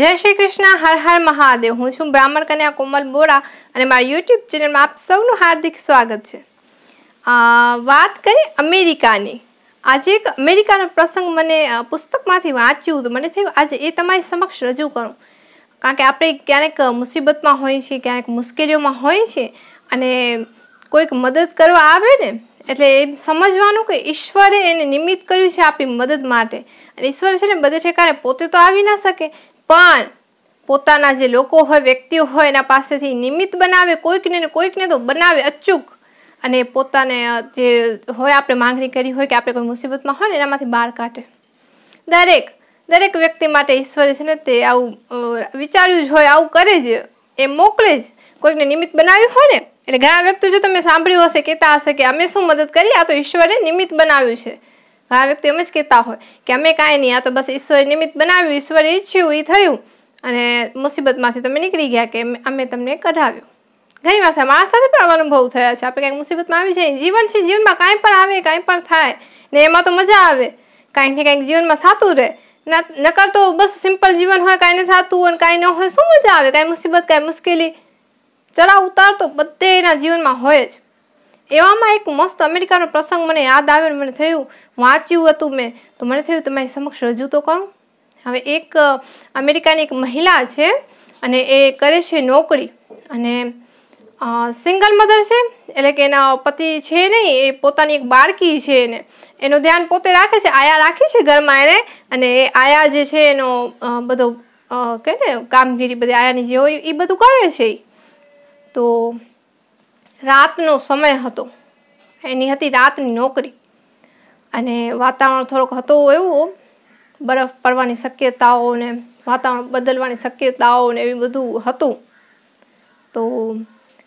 જય શ્રી કૃષ્ણ હર હર મહાદેવ હું છું બ્રાહ્મણ કન્યા કોમલ બોરા અને મારા યુટ્યુબ ચેનલમાં આપ સૌનું હાર્દિક સ્વાગત છે વાત કરીએ અમેરિકાની આજે એક અમેરિકાનો પ્રસંગ મને પુસ્તકમાંથી વાંચ્યું તો મને થયું આજે એ તમારી સમક્ષ રજૂ કરું કારણ કે આપણે ક્યારેક મુસીબતમાં હોઈએ છીએ ક્યારેક મુશ્કેલીઓમાં હોઈએ છીએ અને કોઈક મદદ કરવા આવે ને એટલે એ સમજવાનું કે ઈશ્વરે એને નિમિત્ત કર્યું છે આપણી મદદ માટે અને ઈશ્વર છે ને બધે ઠેકાણે પોતે તો આવી ના શકે પણ પોતાના જે લોકો હોય વ્યક્તિઓ હોય એના પાસેથી નિમિત્ત બનાવે કોઈકને કોઈકને તો બનાવે અચૂક અને પોતાને જે હોય આપણે માંગણી કરી હોય કે આપણે કોઈ મુસીબતમાં હોય ને એનામાંથી બહાર કાઢે દરેક દરેક વ્યક્તિ માટે ઈશ્વરે છે ને તે આવું વિચાર્યું જ હોય આવું કરે જ એ મોકલે જ કોઈકને નિમિત્ત બનાવ્યું હોય ને એટલે ઘણા વ્યક્તિઓ જો તમે સાંભળ્યું હશે કહેતા હશે કે અમે શું મદદ કરીએ આ તો ઈશ્વરે નિમિત્ત બનાવ્યું છે આ વ્યક્તિ એમ જ કહેતા હોય કે અમે કાંઈ નહીં આ તો બસ ઈશ્વર નિમિત્ત બનાવ્યું ઈશ્વર ઈચ્છ્યું એ થયું અને મુસીબતમાંથી તમે નીકળી ગયા કે અમે તમને કઢાવ્યું ઘણી વાર મારા સાથે પણ અનુભવ થયા છે આપણે કાંઈક મુસીબતમાં આવી જાય જીવન છે જીવનમાં કાંઈ પણ આવે કાંઈ પણ થાય ને એમાં તો મજા આવે કાંઈક ને કાંઈક જીવનમાં થતું રહે નકર તો બસ સિમ્પલ જીવન હોય કાંઈને થતું હોય કાંઈ ન હોય શું મજા આવે કાંઈ મુસીબત કાંઈ મુશ્કેલી ચડાવ ઉતાર તો બધે એના જીવનમાં હોય જ એવામાં એક મસ્ત અમેરિકાનો પ્રસંગ મને યાદ આવ્યો મને થયું વાંચ્યું હતું મેં તો મને થયું તમારી સમક્ષ રજૂ તો કરું હવે એક અમેરિકાની એક મહિલા છે અને એ કરે છે નોકરી અને સિંગલ મધર છે એટલે કે એના પતિ છે નહીં એ પોતાની એક બાળકી છે એને એનું ધ્યાન પોતે રાખે છે આયા રાખી છે ઘરમાં એને અને એ આયા જે છે એનો બધો કહે ને કામગીરી બધી આયાની જે હોય એ બધું કરે છે તો રાતનો સમય હતો એની હતી રાતની નોકરી અને વાતાવરણ થોડોક હતો એવો બરફ પડવાની શક્યતાઓ ને વાતાવરણ બદલવાની શક્યતાઓ ને એવું બધું હતું તો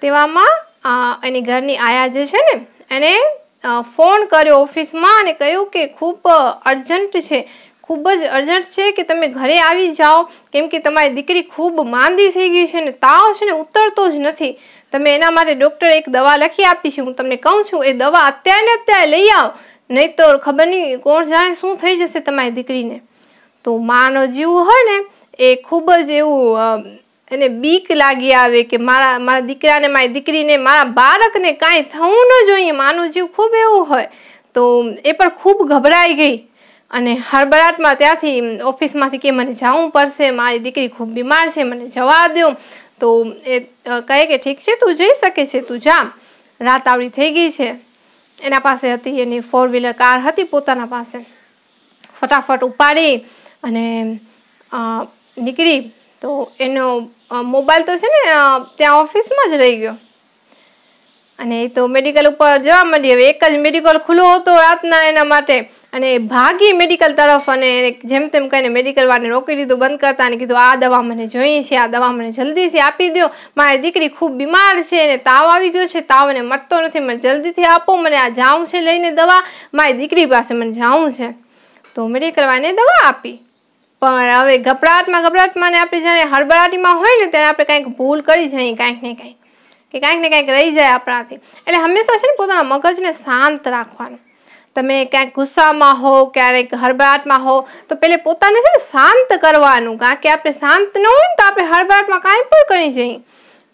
તેવામાં એની ઘરની આયા જે છે ને એને ફોન કર્યો ઓફિસમાં અને કહ્યું કે ખૂબ અર્જન્ટ છે ખૂબ જ અર્જન્ટ છે કે તમે ઘરે આવી જાઓ કેમ કે તમારી દીકરી ખૂબ માંદી થઈ ગઈ છે ને તાવ છે ને ઉતરતો જ નથી તમે એના માટે ડૉક્ટર એક દવા લખી આપી હું તમને કહું છું એ દવા અત્યારે અત્યારે લઈ આવો નહીં તો ખબર નહીં કોણ જાણે શું થઈ જશે તમારી દીકરીને તો માનો જીવ હોય ને એ ખૂબ જ એવું એને બીક લાગી આવે કે મારા મારા દીકરાને મારી દીકરીને મારા બાળકને કાંઈ થવું ન જોઈએ માનો જીવ ખૂબ એવું હોય તો એ પણ ખૂબ ગભરાઈ ગઈ અને હળબડાટમાં ત્યાંથી ઓફિસમાંથી કે મને જવું પડશે મારી દીકરી ખૂબ બીમાર છે મને જવા દો તો એ કહે કે ઠીક છે તું જઈ શકે છે તું જા રાત આવડી થઈ ગઈ છે એના પાસે હતી એની ફોર વ્હીલર કાર હતી પોતાના પાસે ફટાફટ ઉપાડી અને નીકળી તો એનો મોબાઈલ તો છે ને ત્યાં ઓફિસમાં જ રહી ગયો અને એ તો મેડિકલ ઉપર જવા માંડી હવે એક જ મેડિકલ ખુલ્લો હતો રાતના એના માટે અને ભાગી મેડિકલ તરફ અને જેમ તેમ કહીને મેડિકલ વાળને રોકી દીધું બંધ કરતા અને કીધું આ દવા મને જોઈએ છે આ દવા મને જલ્દીથી આપી દો મારી દીકરી ખૂબ બીમાર છે અને તાવ આવી ગયો છે તાવ અને મટતો નથી મને જલ્દીથી આપો મને આ જાઉં છે લઈને દવા મારી દીકરી પાસે મને જાઉં છે તો મેડિકલ વાળને દવા આપી પણ હવે ગભરાટમાં ગભરાટમાં ને આપણે જ્યારે હળબળાટીમાં હોય ને ત્યારે આપણે કાંઈક ભૂલ કરી જઈએ કાંઈક ને કાંઈક કે કાંઈક ને કાંઈક રહી જાય આપણાથી એટલે હંમેશા છે ને પોતાના મગજને શાંત રાખવાનું તમે ક્યાંક ગુસ્સામાં હો ક્યારેક હળબળાટમાં હો તો પેલે પોતાને છે ને શાંત કરવાનું કારણ કે આપણે શાંત ન હોય ને તો આપણે હળબળાટમાં કાંઈ પણ કરી જઈએ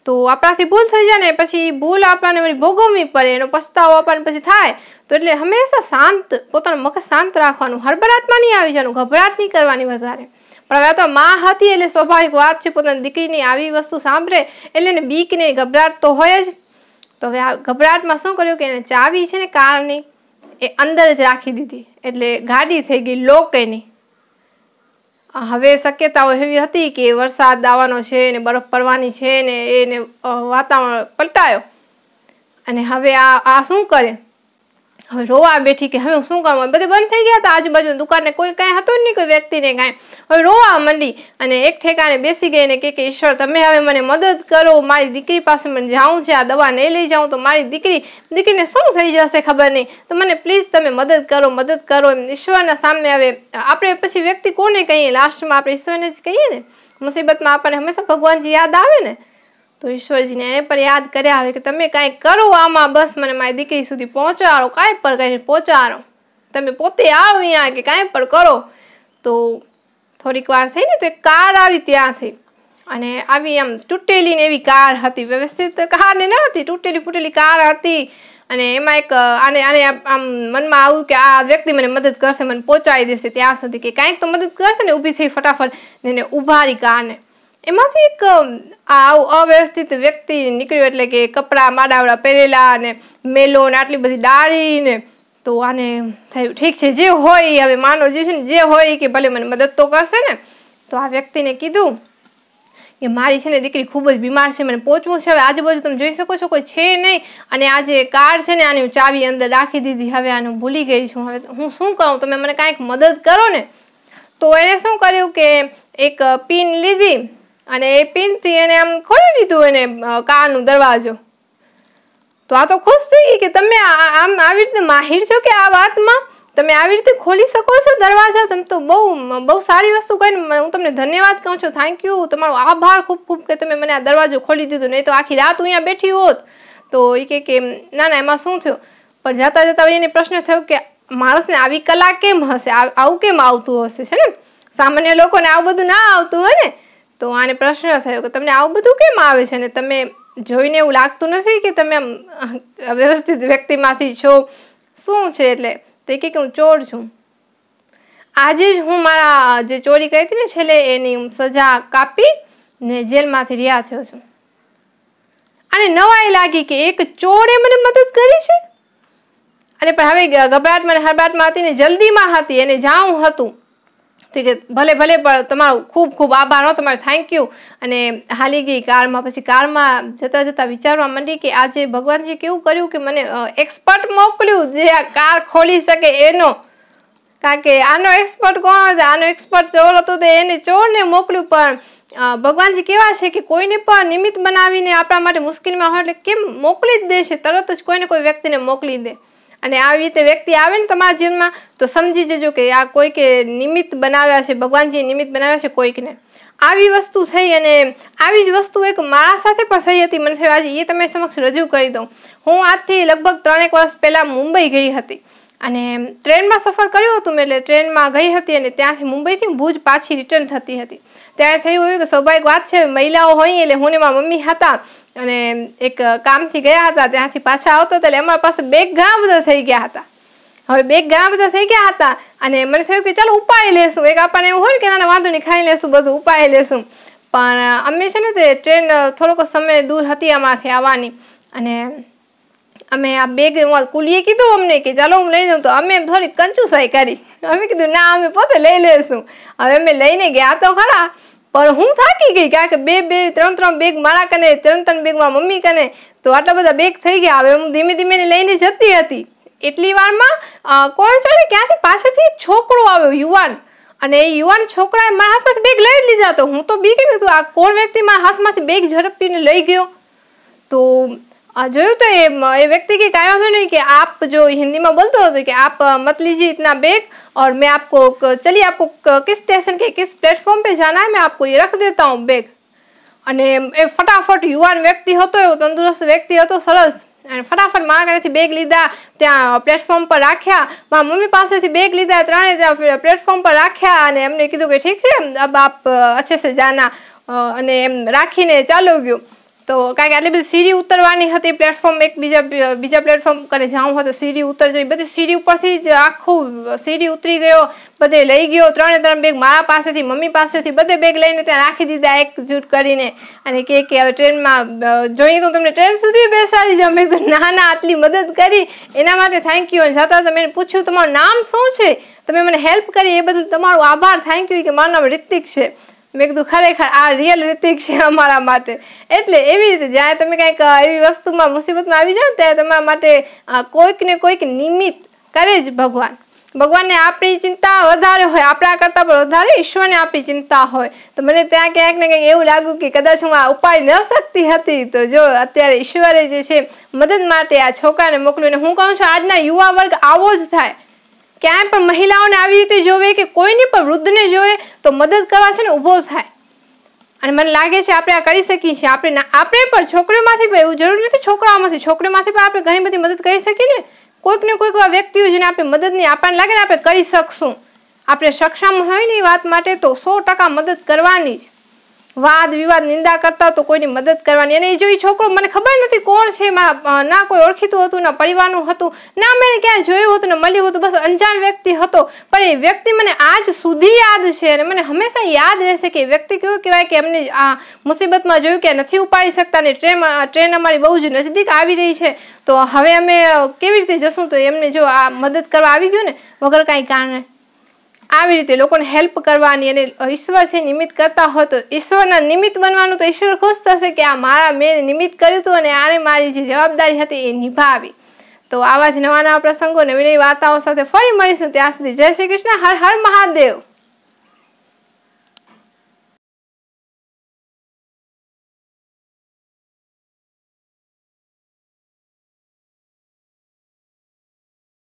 તો આપણાથી ભૂલ થઈ જાય ને પછી ભૂલ આપણને ભોગવવી પડે એનો પસ્તાવો આપણને પછી થાય તો એટલે હંમેશા શાંત પોતાનું મગજ શાંત રાખવાનું હળબડાટમાં નહીં આવી જવાનું ગભરાટ નહીં કરવાની વધારે પણ હવે તો માં હતી એટલે સ્વાભાવિક વાત છે પોતાની દીકરીની આવી વસ્તુ સાંભળે એટલે એને બીક ને ગભરાટ તો હોય જ તો હવે આ ગભરાટમાં શું કર્યું કે એને ચાવી છે ને કારની એ અંદર જ રાખી દીધી એટલે ગાડી થઈ ગઈ લોક હવે શક્યતાઓ એવી હતી કે વરસાદ આવવાનો છે ને બરફ પડવાની છે ને એને વાતાવરણ પલટાયો અને હવે આ આ શું કરે હવે રોવા બેઠી કે હવે શું કરવું બધે બંધ થઈ ગયા હતા આજુબાજુ દુકાને કોઈ કાંઈ હતું નહીં કોઈ વ્યક્તિને કાંઈ હવે રોવા માંડી અને એક ઠેકાને બેસી ગઈ અને કે ઈશ્વર તમે હવે મને મદદ કરો મારી દીકરી પાસે મને જાઉં છે આ દવા નહીં લઈ જાઉં તો મારી દીકરી દીકરીને શું થઈ જશે ખબર નહીં તો મને પ્લીઝ તમે મદદ કરો મદદ કરો એમ ઈશ્વરના સામે હવે આપણે પછી વ્યક્તિ કોને કહીએ લાસ્ટમાં આપણે ઈશ્વરને જ કહીએ ને મુસીબતમાં આપણને હંમેશા ભગવાનજી યાદ આવે ને તો ઈશ્વરજીને એને પણ યાદ કર્યા આવે કે તમે કાંઈ કરો આમાં બસ મને મારી દીકરી સુધી પહોંચાડો કાંઈ પર કંઈ પહોંચાડો તમે પોતે આવ અહીંયા કે કાંઈ પણ કરો તો થોડીક વાર થઈ ને તો એક કાર આવી ત્યાંથી અને આવી આમ તૂટેલી ને એવી કાર હતી વ્યવસ્થિત કાર ને ના હતી તૂટેલી ફૂટેલી કાર હતી અને એમાં એક આને આને આમ મનમાં આવ્યું કે આ વ્યક્તિ મને મદદ કરશે મને પહોંચાડી દેશે ત્યાં સુધી કે કાંઈક તો મદદ કરશે ને ઊભી થઈ ફટાફટ ને એને ઉભારી કારને એમાંથી એક આવું અવ્યવસ્થિત વ્યક્તિ નીકળ્યો એટલે કે કપડાં માડાવડા પહેરેલા અને મેલો ને આટલી બધી ડાળી ને તો આને થયું ઠીક છે જે હોય હવે માનવ જીવ છે ને જે હોય કે ભલે મને મદદ તો કરશે ને તો આ વ્યક્તિને કીધું કે મારી છે ને દીકરી ખૂબ જ બીમાર છે મને પહોંચવું છે હવે આજુબાજુ તમે જોઈ શકો છો કોઈ છે નહીં અને આ જે કાર છે ને આની હું ચાવી અંદર રાખી દીધી હવે આનું ભૂલી ગઈ છું હવે હું શું કરું તમે મને કાંઈક મદદ કરો ને તો એણે શું કર્યું કે એક પિન લીધી અને એ પિનથી એને આમ ખોલી લીધું એને કારનું દરવાજો તો આ તો ખુશ થઈ ગઈ કે તમે આમ આવી રીતે માહિર છો કે આ વાતમાં તમે આવી રીતે ખોલી શકો છો દરવાજા તમે તો બહુ બહુ સારી વસ્તુ કરીને હું તમને ધન્યવાદ કહું છું થેન્ક યુ તમારો આભાર ખૂબ ખૂબ કે તમે મને આ દરવાજો ખોલી દીધો નહીં તો આખી રાત હું અહીંયા બેઠી હોત તો એ કે કે ના ના એમાં શું થયું પણ જતાં જતાં એને પ્રશ્ન થયો કે માણસને આવી કલા કેમ હશે આવું કેમ આવતું હશે છે ને સામાન્ય લોકોને આવું બધું ના આવતું હોય ને તો આને પ્રશ્ન થયો કે તમને આવું બધું કેમ આવે છે ને તમે જોઈને એવું લાગતું નથી કે તમે આમ વ્યવસ્થિત વ્યક્તિમાંથી છો શું છે એટલે તો એ કે હું ચોર છું આજે જ હું મારા જે ચોરી કરી હતી ને છેલ્લે એની સજા કાપી ને જેલમાંથી રહ્યા થયો છું અને નવાઈ લાગી કે એક ચોરે મને મદદ કરી છે અને પણ હવે ગભરાટ મને હરબાટમાં હતી ને જલ્દીમાં હતી એને જાઉં હતું ઠીક ભલે ભલે પણ તમારો ખૂબ ખૂબ આભાર હો તમારો થેન્ક યુ અને હાલી ગઈ કારમાં પછી કારમાં જતાં જતાં વિચારવા માંડી કે આજે ભગવાનજી કેવું કર્યું કે મને એક્સપર્ટ મોકલ્યું જે આ કાર ખોલી શકે એનો કારણ કે આનો એક્સપર્ટ કોણ હતો આનો એક્સપર્ટ ચોર હતો તો એને ચોરને મોકલ્યું પણ ભગવાનજી કેવા છે કે કોઈને પણ નિમિત્ત બનાવીને આપણા માટે મુશ્કેલીમાં હોય એટલે કેમ મોકલી જ દેશે તરત જ કોઈને કોઈ વ્યક્તિને મોકલી દે અને આવી રીતે વ્યક્તિ આવે ને તમારા જીવનમાં તો સમજી જજો કે આ કોઈકે નિમિત્ત બનાવ્યા છે ભગવાનજી નિમિત્ત બનાવ્યા છે કોઈકને આવી વસ્તુ થઈ અને આવી જ વસ્તુ એક મારા સાથે પણ થઈ હતી મને થયું આજે એ તમે સમક્ષ રજૂ કરી દઉં હું આજથી લગભગ ત્રણેક વર્ષ પહેલાં મુંબઈ ગઈ હતી અને ટ્રેનમાં સફર કર્યું હતું મેં એટલે ટ્રેનમાં ગઈ હતી અને ત્યાંથી મુંબઈથી ભુજ પાછી રિટર્ન થતી હતી ત્યારે થયું એવું કે સ્વાભાવિક વાત છે મહિલાઓ હોય એટલે હું ને મારા મમ્મી હતા અને એક કામથી ગયા હતા ત્યાંથી પાછા આવતા હતા એટલે અમારા પાસે બેગ ઘણા બધા થઈ ગયા હતા હવે બેગ ઘણા બધા થઈ ગયા હતા અને મને થયું કે ચાલો ઉપાડી લેશું એક આપણને એવું હોય કે નાના વાંધો નહીં ખાઈ લેશું બધું ઉપાય લેશું પણ અમે છે ને તે ટ્રેન થોડોક સમય દૂર હતી અમારાથી આવવાની અને અમે આ બેગ કુલીએ કીધું અમને કે ચાલો હું લઈ જાઉં તો અમે થોડી કંચુસાઈ કરી અમે કીધું ના અમે પોતે લઈ લેશું હવે અમે લઈને ગયા તો ખરા પણ હું થાકી ગઈ કારણ કે બે બે ત્રણ ત્રણ બેગ મારા કને ત્રણ ત્રણ બેગમાં મમ્મી કને તો આટલા બધા બેગ થઈ ગયા હવે હું ધીમે ધીમે લઈને જતી હતી એટલી વારમાં કોણ છે ને ક્યાંથી પાછળથી છોકરો આવ્યો યુવાન અને એ યુવાન છોકરાએ મારા હાથમાંથી બેગ લઈ લીધા તો હું તો બી કેમ આ કોણ વ્યક્તિ મારા હાથમાંથી બેગ ઝડપીને લઈ ગયો તો આ જોયું તો એ એ व्यक्ति की कारण सुनी कि आप जो हिंदी में बोलते हो तो कि आप मत लीजिए इतना बैग और मैं आपको चलिए आपको किस स्टेशन के किस प्लेटफॉर्म पे जाना है मैं आपको ये रख देता બેગ અને એ ફટાફટ યુવાન વ્યક્તિ હતો એવો તંદુરસ્ત વ્યક્તિ હતો સરસ અને ફટાફટ મારા ઘરેથી બેગ લીધા ત્યાં પ્લેટફોર્મ પર રાખ્યા મારા મમ્મી પાસેથી બેગ લીધા ત્રણે ત્યાં પ્લેટફોર્મ પર રાખ્યા અને એમને કીધું કે ઠીક છે અબ આપ અચ્છે સે જાના અને એમ રાખીને ચાલુ ગયું તો કારણ કે આટલી બધી સીડી ઉતરવાની હતી પ્લેટફોર્મ એક બીજા બીજા પ્લેટફોર્મ કરે જાઉં હતું સીડી ઉતર જઈ બધી સીડી ઉપરથી જ આખું સીડી ઉતરી ગયો બધે લઈ ગયો ત્રણે ત્રણ બેગ મારા પાસેથી મમ્મી પાસેથી બધે બેગ લઈને ત્યાં રાખી દીધા એકજૂટ કરીને અને કે કે હવે ટ્રેનમાં જોઈએ તો તમને ટ્રેન સુધી બેસાડી જાઉં મેં કીધું ના ના આટલી મદદ કરી એના માટે થેન્ક યુ અને જતા તમે પૂછ્યું તમારું નામ શું છે તમે મને હેલ્પ કરી એ બદલ તમારો આભાર થેન્ક યુ કે મારું નામ રિતિક છે મેં કીધું ખરેખર આ રિયલ રીતિક છે અમારા માટે એટલે એવી રીતે જ્યારે તમે કંઈક એવી વસ્તુમાં મુસીબતમાં આવી જાઓ ત્યારે તમારા માટે કોઈક ને કોઈક નિમિત્ત કરે જ ભગવાન ભગવાનને આપણી ચિંતા વધારે હોય આપણા કરતાં પણ વધારે ઈશ્વરને આપણી ચિંતા હોય તો મને ત્યાં ક્યાંક ને ક્યાંક એવું લાગ્યું કે કદાચ હું આ ઉપાડી ન શકતી હતી તો જો અત્યારે ઈશ્વરે જે છે મદદ માટે આ છોકરાને મોકલ્યું અને હું કહું છું આજના યુવા વર્ગ આવો જ થાય ક્યાંય પણ મહિલાઓને આવી રીતે જોવે કે કોઈની પણ વૃદ્ધને જોવે તો મદદ કરવા છે ને ઊભો થાય અને મને લાગે છે આપણે આ કરી શકીએ છીએ આપણે આપણે પણ છોકરીઓમાંથી પણ એવું જરૂરી નથી છોકરાઓમાંથી છોકરીઓમાંથી પણ આપણે ઘણી બધી મદદ કરી શકીએ ને કોઈક ને કોઈક વ્યક્તિઓ જેને આપણે મદદની આપણને લાગે ને આપણે કરી શકશું આપણે સક્ષમ હોય ને એ વાત માટે તો સો ટકા મદદ કરવાની જ વાદ વિવાદ નિંદા કરતા તો કોઈની મદદ કરવાની અને એ જો એ છોકરો મને ખબર નથી કોણ છે ના કોઈ ઓળખીતું હતું ના પરિવારનું હતું ના મેં ક્યાંય જોયું હતું ને મળ્યું હતું બસ અંજાન વ્યક્તિ હતો પણ એ વ્યક્તિ મને આજ સુધી યાદ છે અને મને હંમેશા યાદ રહેશે કે વ્યક્તિ કેવું કહેવાય કે એમને આ મુસીબતમાં જોયું કે નથી ઉપાડી શકતા ને ટ્રેન ટ્રેન અમારી બહુ જ નજદીક આવી રહી છે તો હવે અમે કેવી રીતે જશું તો એમને જો આ મદદ કરવા આવી ગયું ને વગર કાંઈ કારણે આવી રીતે લોકોને હેલ્પ કરવાની અને ઈશ્વર છે નિમિત્ત કરતા હોય તો ઈશ્વરના નિમિત્ત બનવાનું તો ઈશ્વર ખુશ થશે કે આ મારા મેં નિમિત્ત કર્યું હતું અને આને મારી જે જવાબદારી હતી એ નિભાવી તો આવા જ નવા નવા પ્રસંગો નવી નવી વાર્તાઓ સાથે ફરી મળીશું ત્યાં સુધી જય શ્રી કૃષ્ણ હર હર મહાદેવ